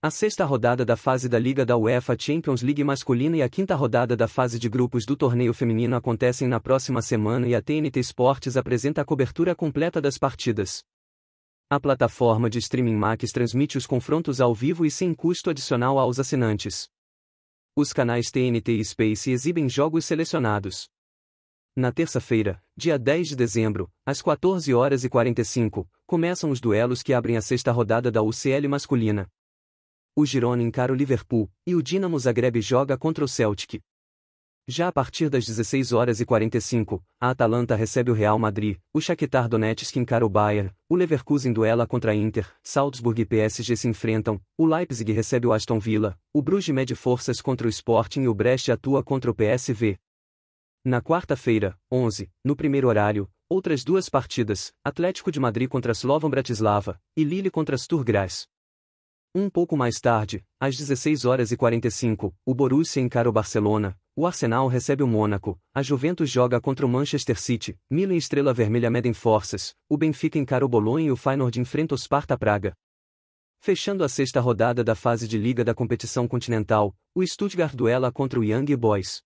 A sexta rodada da fase da Liga da UEFA Champions League masculina e a quinta rodada da fase de grupos do torneio feminino acontecem na próxima semana e a TNT Sports apresenta a cobertura completa das partidas. A plataforma de streaming Max transmite os confrontos ao vivo e sem custo adicional aos assinantes. Os canais TNT e Space exibem jogos selecionados. Na terça-feira, dia 10 de dezembro, às 14 horas e 45, começam os duelos que abrem a sexta rodada da UCL masculina o Girona encara o Liverpool e o Dinamo Zagreb joga contra o Celtic. Já a partir das 16 horas e 45, a Atalanta recebe o Real Madrid, o Shakhtar Donetsk encara o Bayern, o Leverkusen duela contra a Inter, Salzburg e PSG se enfrentam, o Leipzig recebe o Aston Villa, o Bruges mede forças contra o Sporting e o Brest atua contra o PSV. Na quarta-feira, 11, no primeiro horário, outras duas partidas, Atlético de Madrid contra Slovan Bratislava e Lille contra Sturgras. Um pouco mais tarde, às 16 horas e 45, o Borussia encara o Barcelona, o Arsenal recebe o Mônaco, a Juventus joga contra o Manchester City, Milan e Estrela Vermelha medem forças, o Benfica encara o Bolonha e o Feyenoord enfrenta o Sparta Praga. Fechando a sexta rodada da fase de liga da competição continental, o Stuttgart duela contra o Young Boys.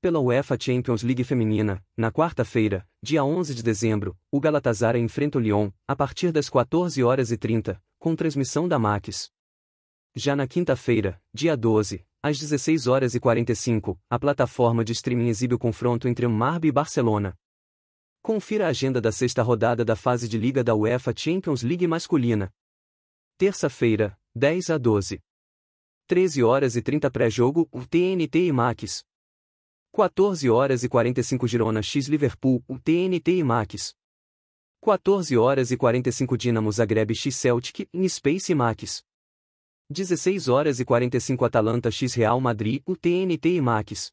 Pela UEFA Champions League feminina, na quarta-feira, dia 11 de dezembro, o Galatasaray enfrenta o Lyon, a partir das 14 horas e 30, com transmissão da Max. Já na quinta-feira, dia 12, às 16 horas e 45, a plataforma de streaming exibe o confronto entre Marbe e Barcelona. Confira a agenda da sexta rodada da fase de liga da UEFA Champions League masculina. Terça-feira, 10 a 12. 13 horas e 30 pré-jogo, o TNT e Max. 14 horas e 45 Girona x Liverpool, o TNT e Max. 14 horas e 45 Dinamo Zagreb x Celtic, um Space Max. 16 horas e 45 Atalanta x Real Madrid, TNT e Max.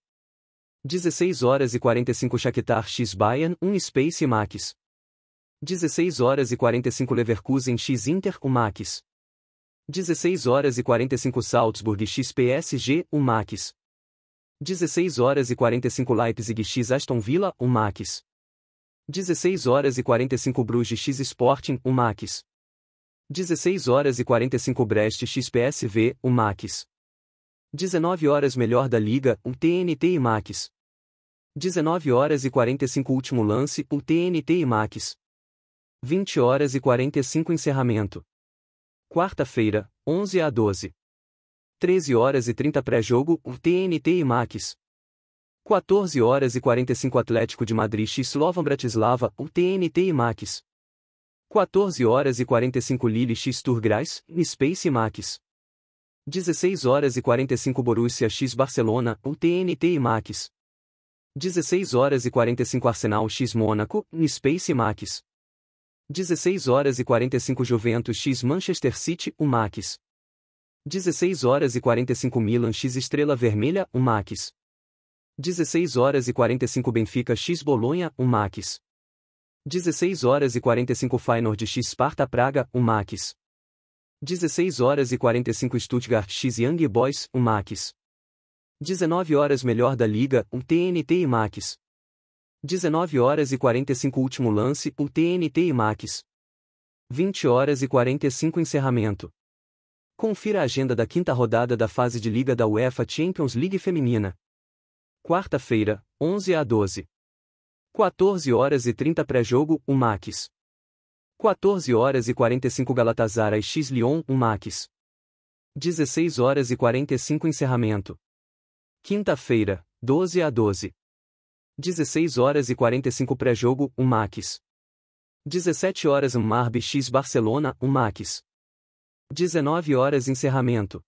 16 horas e 45 Shakhtar x Bayern, um Space Max. 16 horas e 45 Leverkusen x Inter, o Max. 16 horas e 45 Salzburg x PSG, o Max. 16 horas e 45 Leipzig x Aston Villa, o Max. 16 horas e 45 Bruges X Sporting, o Max. 16 horas e 45 Brest X PSV, o Max. 19 horas Melhor da Liga, o TNT e Max. 19 horas e 45 Último lance, o TNT e Max. 20 horas e 45 Encerramento. Quarta-feira, 11 a 12. 13 horas e 30 Pré-jogo, o TNT e Max. 14 horas e 45 Atlético de Madrid x Slovan Bratislava, UTNT e Max. 14 horas e 45 Lille x Turgrais, Space e Max. 16 horas e 45 Borussia x Barcelona, UTNT e Max. 16 horas e 45 Arsenal x Mônaco, Space e Max. 16 horas e 45 Juventus x Manchester City, o Max. 16 horas e 45 Milan x Estrela Vermelha, o Max. 16 horas e 45 Benfica x Bolonha, um Max. 16 horas e 45 Feyenoord x Sparta Praga, um Max. 16 horas e 45 Stuttgart x Young Boys, um Max. 19 horas Melhor da Liga, um TNT e Max. 19 horas e 45 Último lance, um TNT e Max. 20 horas e 45 Encerramento. Confira a agenda da quinta rodada da fase de liga da UEFA Champions League Feminina quarta-feira, 11 a 12. 14 horas e 30 pré-jogo, o Max. 14 horas e 45 Galatasaray X Lyon, o Max. 16 horas e 45 encerramento. Quinta-feira, 12 a 12. 16 horas e 45 pré-jogo, o Max. 17 horas Marb X Barcelona, o Max. 19 horas encerramento.